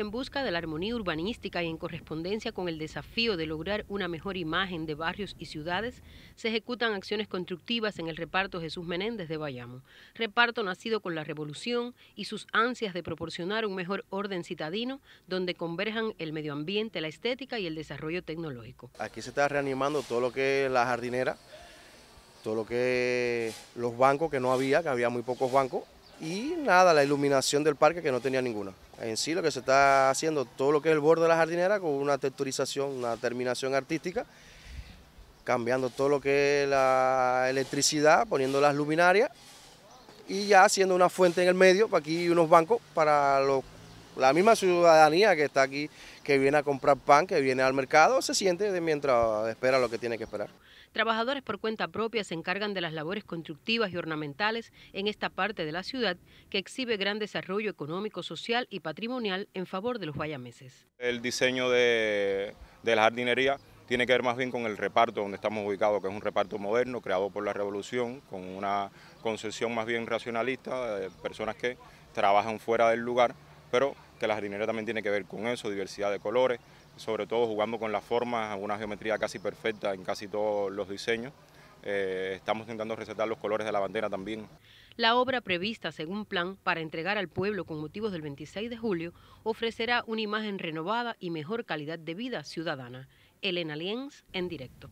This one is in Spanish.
en busca de la armonía urbanística y en correspondencia con el desafío de lograr una mejor imagen de barrios y ciudades, se ejecutan acciones constructivas en el reparto Jesús Menéndez de Bayamo, reparto nacido con la revolución y sus ansias de proporcionar un mejor orden citadino donde converjan el medio ambiente, la estética y el desarrollo tecnológico. Aquí se está reanimando todo lo que es la jardinera, todo lo que los bancos que no había, que había muy pocos bancos, y nada, la iluminación del parque que no tenía ninguna. En sí lo que se está haciendo, todo lo que es el borde de la jardinera con una texturización, una terminación artística, cambiando todo lo que es la electricidad, poniendo las luminarias y ya haciendo una fuente en el medio, aquí unos bancos para los la misma ciudadanía que está aquí, que viene a comprar pan, que viene al mercado, se siente mientras espera lo que tiene que esperar. Trabajadores por cuenta propia se encargan de las labores constructivas y ornamentales en esta parte de la ciudad que exhibe gran desarrollo económico, social y patrimonial en favor de los guayameses. El diseño de, la jardinería tiene que ver más bien con el reparto donde estamos ubicados, que es un reparto moderno creado por la revolución, con una concepción más bien racionalista de eh, personas que trabajan fuera del lugar pero que la jardinería también tiene que ver con eso, diversidad de colores, sobre todo jugando con las formas, una geometría casi perfecta en casi todos los diseños. Eh, estamos intentando recetar los colores de la bandera también. La obra prevista, según plan, para entregar al pueblo con motivos del 26 de julio, ofrecerá una imagen renovada y mejor calidad de vida ciudadana. Elena Lienz, en directo.